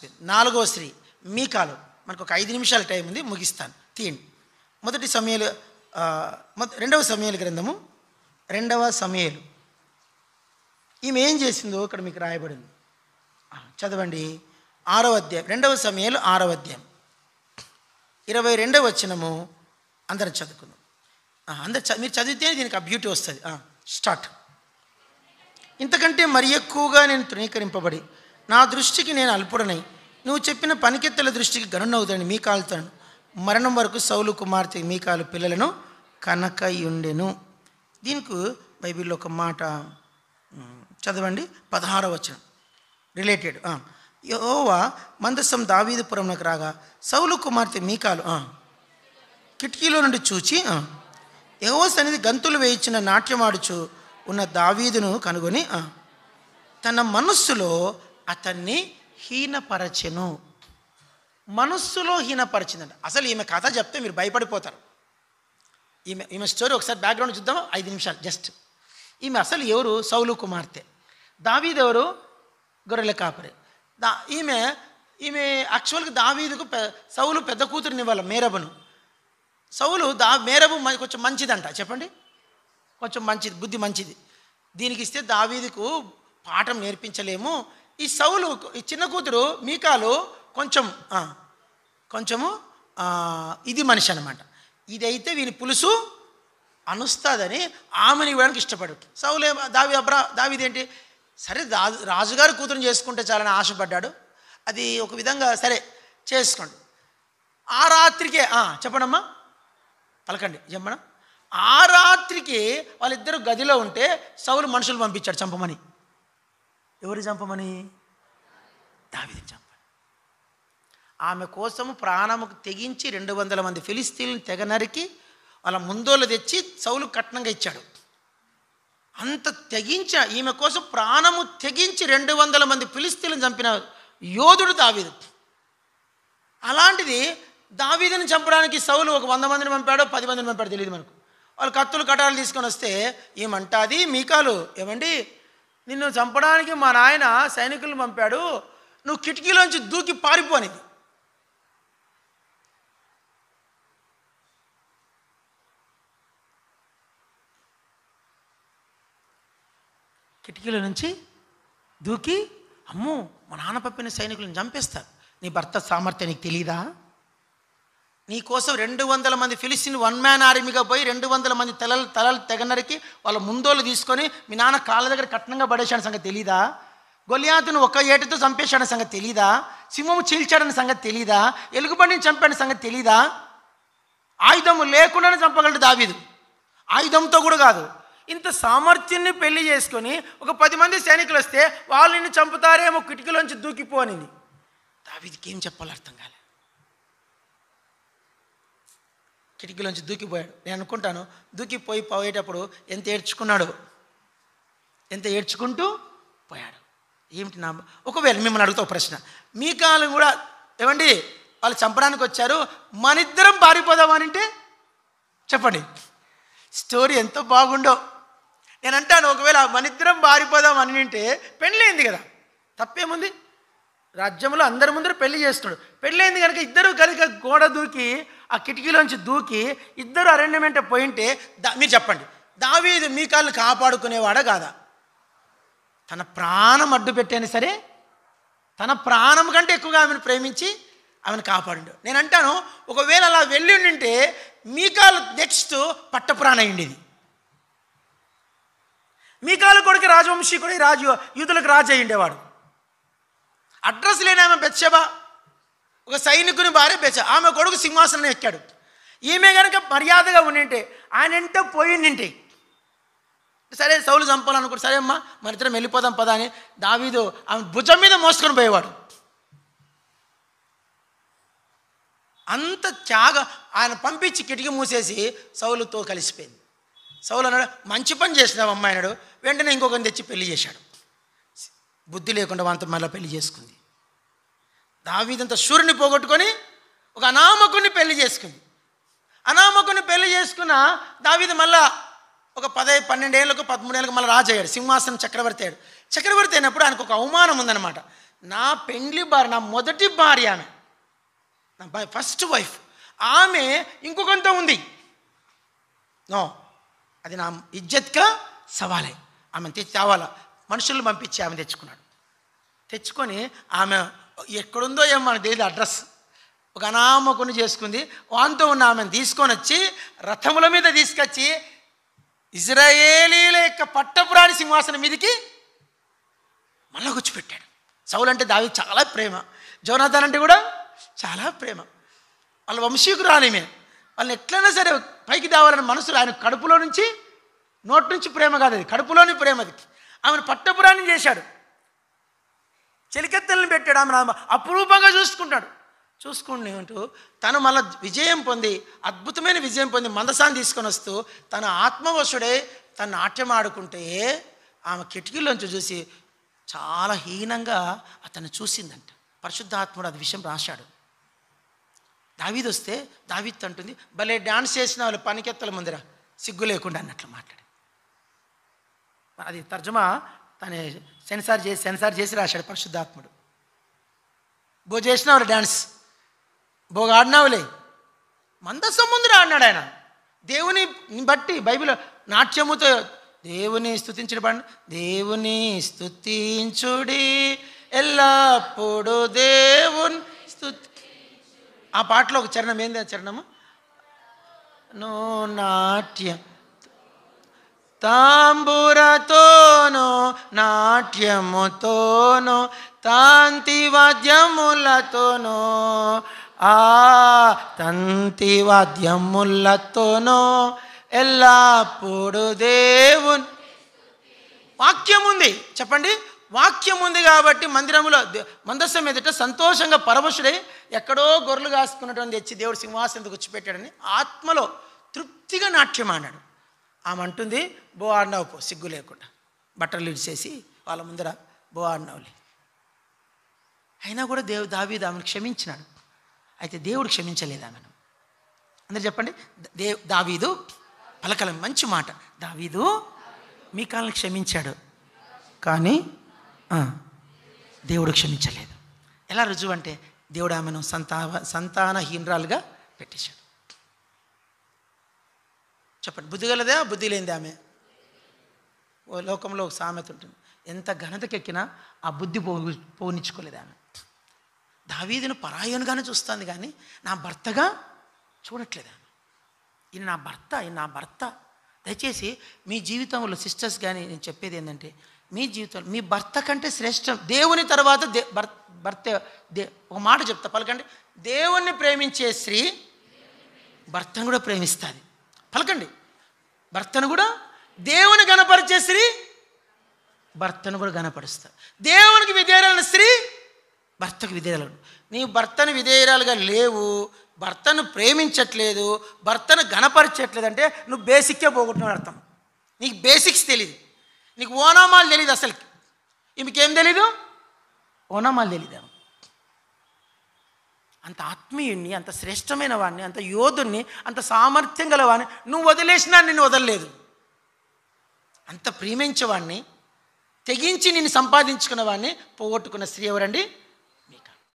మర్చిపోయింది నాలుగో స్త్రీ మీకాలు మనకు ఒక ఐదు నిమిషాల టైం ఉంది ముగిస్తాను తీయండి మొదటి సమయాలు రెండవ సమయాలు గ్రంథము రెండవ సమయాలు ఈమె ఏం చేసిందో ఇక్కడ మీకు రాయబడింది చదవండి ఆరవ అధ్యాయం రెండవ సమయాలు ఆరవ అధ్యాయం ఇరవై రెండవ వచ్చినము అందరం చదువుకుందాం అందరు మీరు చదివితే దీనికి ఆ బ్యూటీ వస్తుంది స్టార్ట్ ఇంతకంటే మరి ఎక్కువగా నేను తృణీకరింపబడి నా దృష్టికి నేను అల్పుడనై నువ్వు చెప్పిన పనికెత్తల దృష్టికి గనున్నవుతాడు మీ కాలుతాను మరణం వరకు సౌలు కుమార్తె మీ కాలు పిల్లలను కనకయుండెను దీనికి బైబిల్లో ఒక మాట చదవండి పదహారవ వచనం రిలేటెడ్ యోవా మందస్సం దావీదుపురంలోకి రాగా సౌలు కుమార్తె మీకాలు కిటికీలో నుండి చూచి యహో సన్నిధి గంతులు వేయించిన నాట్యమాడుచు ఉన్న దావీదును కనుగొని తన మనస్సులో అతన్ని హీనపరచెను మనస్సులో హీనపరిచిందంట అసలు ఈమె కథ చెప్తే మీరు భయపడిపోతారు ఈమె ఈమె స్టోరీ ఒకసారి బ్యాక్గ్రౌండ్ చూద్దాం ఐదు నిమిషాలు జస్ట్ ఈమె అసలు ఎవరు సౌలు కుమార్తె దావీదెవరు గొర్రెల కాపరి దా ఈమె ఈమె యాక్చువల్గా దావీదుకు సౌలు పెద్ద ఇవ్వాలి మేరబును సౌలు దా మేరబు కొంచెం మంచిదంట చెప్పండి కొంచెం మంచిది బుద్ధి మంచిది దీనికి ఇస్తే దావీదుకు పాఠం నేర్పించలేము ఈ సౌలు ఈ చిన్న కూతురు మీకాలు కొంచెం కొంచెము ఇది మనిషి అనమాట ఇదైతే వీని పులుసు అనుస్తుందని ఆమెని ఇవ్వడానికి ఇష్టపడు సౌలే దావి అబ్రా దావిదేంటి సరే రాజు రాజుగారు కూతురు చేసుకుంటే చాలని ఆశపడ్డాడు అది ఒక విధంగా సరే చేసుకోండి ఆ రాత్రికే చెప్పడమ్మా పలకండి చెప్పడం ఆ రాత్రికి వాళ్ళిద్దరు గదిలో ఉంటే సౌలు మనుషులు పంపించాడు చంపమని ఎవరు చంపమని దావిదిని చంపని ఆమె కోసము ప్రాణముకు తెగించి రెండు వందల మంది ఫిలిస్తీన్లు తెగ నరికి వాళ్ళ ముందోళ్ళు తెచ్చి చౌలు కట్నంగా ఇచ్చాడు అంత తెగించ ఈమె కోసం ప్రాణము తెగించి రెండు వందల మంది ఫిలిస్తీన్లను చంపిన యోధుడు దావీదు అలాంటిది దావీదని చంపడానికి సౌలు ఒక వంద మందిని పంపాడో పది మందిని పంపాడో తెలియదు మనకు వాళ్ళు కత్తులు కటాలు తీసుకొని వస్తే ఏమంటాది మీకాలు ఏమండి నిన్ను చంపడానికి మా నాయన సైనికులు పంపాడు నువ్వు కిటికీలోంచి దూకి పారిపోనిది కిటికీలో నుంచి దూకి అమ్మో మా నాన్న పంపిన సైనికులను చంపేస్తారు నీ భర్త సామర్థ్యానికి తెలీదా తెలియదా నీకోసం రెండు వందల మంది ఫిలిస్తీన్ వన్ మ్యాన్ ఆర్మీగా పోయి రెండు వందల మంది తలలు తలలు తెగనరికి వాళ్ళ ముందోళ్ళు తీసుకొని మీ నాన్న కాళ్ళ దగ్గర కట్నంగా పడేసాడు సంగతి తెలీదా గొలియాతును ఒక ఏటతో చంపేశాడన్న సంగతి తెలీదా సింహము చీల్చాడని సంగతి తెలీదా ఎలుగుబడిని చంపాడిన సంగతి తెలీదా ఆయుధము లేకుండానే చంపగలడు దావీదు ఆయుధంతో కూడా కాదు ఇంత సామర్థ్యాన్ని పెళ్లి చేసుకొని ఒక పది మంది సైనికులు వస్తే వాళ్ళు నిన్ను చంపుతారేమో కిటికీలోంచి దూకిపోని దావీదికి ఏం చెప్పాలో అర్థం కాలేదు కిటికీలోంచి దూకిపోయాడు నేను అనుకుంటాను దూకిపోయి పోయేటప్పుడు ఎంత ఏడ్చుకున్నాడు ఎంత ఏడ్చుకుంటూ పోయాడు ఏమిటి నా ఒకవేళ మిమ్మల్ని అడుగుతా ప్రశ్న మీ కాలం కూడా ఏమండి వాళ్ళు చంపడానికి వచ్చారు మనిద్దరం అంటే చెప్పండి స్టోరీ ఎంతో బాగుండో నేను అంటాను ఒకవేళ మనిద్దరం పారిపోదాం అని అంటే పెళ్ళైంది కదా తప్పేముంది రాజ్యంలో అందరి ముందర పెళ్లి చేస్తున్నాడు పెళ్ళైంది కనుక ఇద్దరు కనుక గోడ దూకి ఆ కిటికీలోంచి దూకి ఇద్దరు అరణ్యమంటే పోయింటే దా మీరు చెప్పండి దావీదు మీ కాళ్ళు కాపాడుకునేవాడా కాదా తన ప్రాణం అడ్డు పెట్టాను సరే తన ప్రాణం కంటే ఎక్కువగా ఆమెను ప్రేమించి ఆమెను కాపాడు నేను అంటాను ఒకవేళ అలా వెళ్ళి ఉండింటే కాలు నెక్స్ట్ పట్టప్రాణ అయ్యిండేది కాలు కొడుకు రాజవంశీ కూడా రాజు యూదులకు రాజు అయ్యిండేవాడు అడ్రస్ లేని ఆమె బెచ్చబా ఒక సైనికుని భార్య బెచ ఆమె కొడుకు సింహాసనం ఎక్కాడు ఈమె కనుక మర్యాదగా ఉండింటే ఆయన ఎంతో పోయిండింటి సరే సౌలు చంపాలనుకోడు సరే అమ్మా మన ఇద్దరం వెళ్ళిపోదాం పదా అని దావీదు ఆమె భుజం మీద మోసుకొని పోయేవాడు అంత త్యాగ ఆయన పంపించి కిటికీ మూసేసి సౌలుతో కలిసిపోయింది సౌలు అన్నాడు మంచి పని చేసినావు అమ్మాయినాడు వెంటనే ఇంకొకరిని తెచ్చి పెళ్లి చేశాడు బుద్ధి లేకుండా వాళ్ళతో మళ్ళీ పెళ్లి చేసుకుంది దావీదంత సూర్యుని పోగొట్టుకొని ఒక అనామకుని పెళ్లి చేసుకుంది అనామకుని పెళ్లి చేసుకున్న దావీది మళ్ళా ఒక పదే పన్నెండేళ్ళకు పదమూడేళ్ళకు మళ్ళీ రాజు అయ్యాడు సింహాసనం చక్రవర్తి అయ్యాడు చక్రవర్తి అయినప్పుడు ఆయనకు ఒక అవమానం ఉందన్నమాట నా పెండ్లి భార్య నా మొదటి భార్య ఆమె నా ఫస్ట్ వైఫ్ ఆమె ఇంకొకంత ఉంది నో అది నా ఇజ్జత్గా సవాలే ఆమెను తెచ్చి తేవాలా మనుషులు పంపించి ఆమె తెచ్చుకున్నాడు తెచ్చుకొని ఆమె ఎక్కడుందో ఏమో మనకు తెలియదు అడ్రస్ ఒక అనామకుని చేసుకుంది వాంతో ఉన్న ఆమెను తీసుకొని వచ్చి రథముల మీద తీసుకొచ్చి ఇజ్రాయేలీల యొక్క పట్టపురాణి సింహాసనం మీదకి మళ్ళా కూర్చోపెట్టాడు సౌలు అంటే దావి చాలా ప్రేమ జోనాథన్ అంటే కూడా చాలా ప్రేమ వాళ్ళ వంశీకురాలిమే వాళ్ళని ఎట్లయినా సరే పైకి తేవాలని మనసులో ఆయన కడుపులో నుంచి నోటి నుంచి ప్రేమ కాదు అది కడుపులోని ప్రేమది ఆమెను పట్టపురాణి చేశాడు చెలికెత్తలను పెట్టాడు ఆమె అపురూపంగా చూసుకుంటాడు చూసుకుని ఉంటూ తను మళ్ళీ విజయం పొంది అద్భుతమైన విజయం పొంది మందసాన్ని తీసుకొని వస్తూ తన ఆత్మవశుడే తన నాట్యం ఆడుకుంటే ఆమె కిటికీలోంచి చూసి చాలా హీనంగా అతను చూసిందంట పరిశుద్ధాత్ముడు అది విషయం రాశాడు దావీది వస్తే దావీద్ అంటుంది భలే డాన్స్ చేసిన వాళ్ళు పనికెత్తల ముందర సిగ్గు లేకుండా అన్నట్లు మాట్లాడి అది తర్జమా తన సెన్సార్ చేసి సెన్సార్ చేసి రాశాడు పరిశుద్ధాత్ముడు బో చేసినావులే డ్యాన్స్ బోగా ఆడినావులే మందస్సు ముందు ఆడినాడు ఆయన దేవుని బట్టి బైబిల్ నాట్యముతో దేవుని స్థుతించడం దేవుని స్థుతించుడి ఎల్లప్పుడూ దేవుని స్థుతి ఆ పాటలో ఒక చరణం ఏంది ఆ చరణము నో నాట్యం తాంబూరతోనో నాట్యముతోనో తాంతి వాద్యములతోనో ఆ తంతి వాద్యములతోనో ఎల్లప్పుడు దేవుని వాక్యం ఉంది చెప్పండి వాక్యం ఉంది కాబట్టి మందిరంలో మందస్సం ఎదుట సంతోషంగా పరమశుడై ఎక్కడో గొర్రెలు కాసుకున్నటువంటి తెచ్చి దేవుడు సింహాసనం కూర్చోపెట్టాడని ఆత్మలో తృప్తిగా నాట్యం ఆడాడు ఆమె అంటుంది బో ఆడినావు పో సిగ్గు లేకుండా బట్టలు ఇడిచేసి వాళ్ళ ముందర బో ఆడినావులే అయినా కూడా దేవు దావీదు ఆమెను క్షమించినాడు అయితే దేవుడు క్షమించలేదు ఆమెను అందరు చెప్పండి దే దావీదు పలకలం మంచి మాట దావీదు మీ కాలను క్షమించాడు కానీ దేవుడు క్షమించలేదు ఎలా రుజువు అంటే దేవుడు ఆమెను సంతా సంతానహీనరాలుగా పెట్టేశాడు చెప్పండి బుద్ధి గలదా బుద్ధి లేనిదే ఆమె ఓ లోకంలో ఒక సామెత ఉంటుంది ఎంత ఘనతకెక్కినా ఆ బుద్ధి పో పోనిచ్చుకోలేదు ఆమె దావీదును పరాయనుగానే చూస్తుంది కానీ నా భర్తగా చూడట్లేదు ఆమె ఈయన నా భర్త ఈయన నా భర్త దయచేసి మీ జీవితంలో సిస్టర్స్ కానీ నేను చెప్పేది ఏంటంటే మీ జీవితంలో మీ భర్త కంటే శ్రేష్టం దేవుని తర్వాత దే భర్త దే ఒక మాట చెప్తా పలకండి దేవుణ్ణి ప్రేమించే స్త్రీ భర్తను కూడా ప్రేమిస్తుంది పలకండి భర్తను కూడా దేవుని గణపరిచే స్త్రీ భర్తను కూడా గణపరుస్తారు దేవునికి విధేయరాలిన స్త్రీ భర్తకు విధేయరాలు నీవు భర్తను విధేయరాలుగా లేవు భర్తను ప్రేమించట్లేదు భర్తను గణపరచట్లేదు అంటే నువ్వు బేసిక్కే పోగొట్టిన అర్థం నీకు బేసిక్స్ తెలియదు నీకు ఓనామాలు తెలియదు అసలు ఇంకేం తెలీదు ఓనామాలు తెలియదు అంత ఆత్మీయుణ్ణి అంత శ్రేష్టమైన వాడిని అంత యోధుణ్ణి అంత సామర్థ్యం గలవాడిని నువ్వు వదిలేసినా నిన్ను వదలలేదు అంత ప్రేమించేవాడిని తెగించి నేను సంపాదించుకున్న వాడిని పోగొట్టుకున్న స్త్రీ ఎవరండి